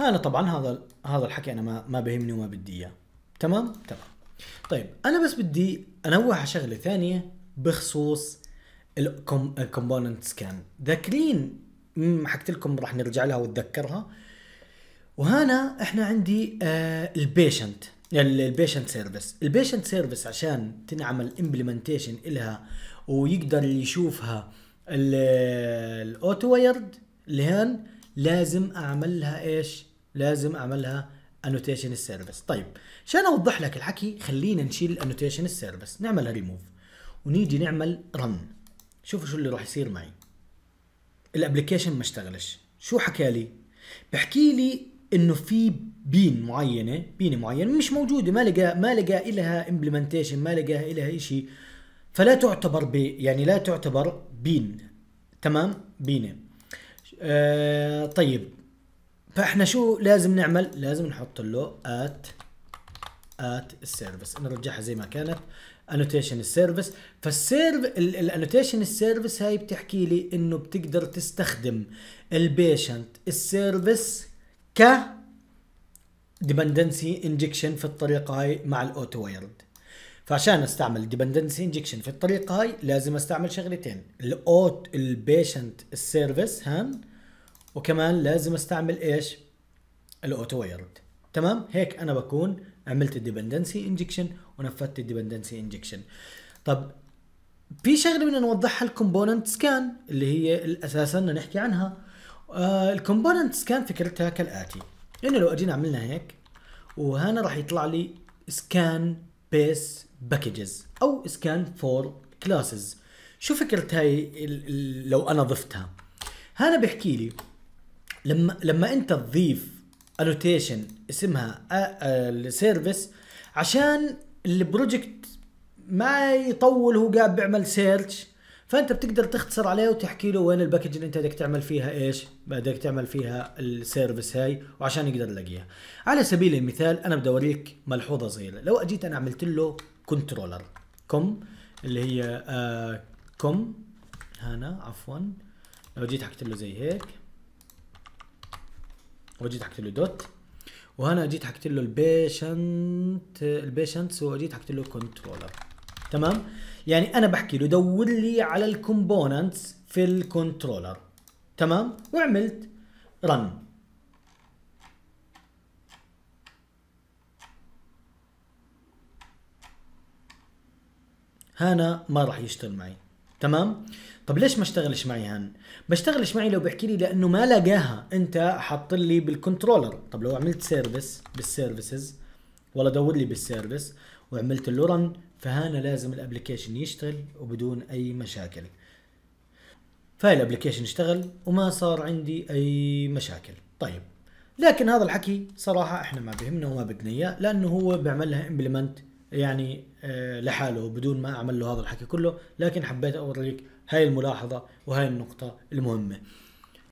انا طبعا هذا هذا الحكي انا ما ما بهمني وما بدي اياه تمام تمام طيب انا بس بدي انوه على شغله ثانيه بخصوص الكومبوننت سكان ذاكرين حكيت لكم راح نرجع لها وتذكرها وهنا احنا عندي البيشنت البيشنت سيرفيس البيشنت سيرفيس عشان تنعمل امبلمنتيشن إلها ويقدر يشوفها الاوتو وايرد اللي هان لازم اعمل لها ايش لازم اعمل لها انوتيشن السيرفيس طيب عشان اوضح لك الحكي خلينا نشيل الانوتيشن السيرفيس نعملها ريموف ونيجي نعمل رن شوفوا شو اللي راح يصير معي الابلكيشن ما اشتغلش شو حكى لي بحكي لي انه في بين معينه بين معينه مش موجوده ما لقى ما لقى لها امبلمنتيشن ما لقى لها شيء فلا تعتبر بي يعني لا تعتبر بين تمام بينه آه، طيب فاحنا شو لازم نعمل لازم نحط له ات ات السيرفيس نرجعها زي ما كانت انوتيشن السيرفيس فالسيرف الانوتيشن السيرفيس هاي بتحكي لي انه بتقدر تستخدم البيشنت السيرفيس ك ديبندنسي انجكشن في الطريقه هاي مع الاوتو ويرد فعشان استعمل ديبندنسي انجكشن في الطريقه هاي لازم استعمل شغلتين الاوت البيشنت السيرفيس هان وكمان لازم استعمل ايش الاوتو ويرد تمام هيك انا بكون عملت الديبندنسي انجكشن ونفذت الديبندنسي انجكشن طب في شغله بدنا نوضحها الكومبوننت سكان اللي هي اساسا بدنا نحكي عنها آه الكومبوننت سكان فكرتها كالاتي انه يعني لو اجينا عملنا هيك وهنا راح يطلع لي سكان بيس باكجز او سكان فور كلاسز شو فكره هاي لو انا ضفتها هنا بيحكي لي لما لما انت تضيف الوتيشن اسمها السيرفيس عشان البروجكت ما يطول هو قاعد بيعمل سيرش فانت بتقدر تختصر عليه وتحكي له وين الباكج اللي انت بدك تعمل فيها ايش بدك تعمل فيها السيرفيس هاي وعشان يقدر يلاقيها على سبيل المثال انا بدي اوريك ملحوظه صغيره لو اجيت انا عملت له كنترولر كوم اللي هي آه كوم هنا عفوا لو جيت حكيت له زي هيك وجيت حكيت له دوت وهنا جيت حكيت له البيشنت البيشنتس واجيت حكيت له كنترولر تمام يعني انا بحكي له دور لي على الكومبوننتس في الكنترولر تمام وعملت رن هنا ما راح يشتغل معي تمام طب ليش ما اشتغلش معي هان بشتغلش معي لو بحكي لي لانه ما لقاها انت حاط لي بالكنترولر طب لو عملت سيرفيس بالسيرفيسز ولا دور لي بالسيرفيس وعملت له رن فهنا لازم الابلكيشن يشتغل وبدون اي مشاكل فهي الابلكيشن اشتغل وما صار عندي اي مشاكل طيب لكن هذا الحكي صراحه احنا ما بهمنا وما بدنا اياه لانه هو بيعمل لها امبلمنت يعني آه، لحاله بدون ما اعمل له هذا الحكي كله لكن حبيت اوريك هاي الملاحظه وهاي النقطه المهمه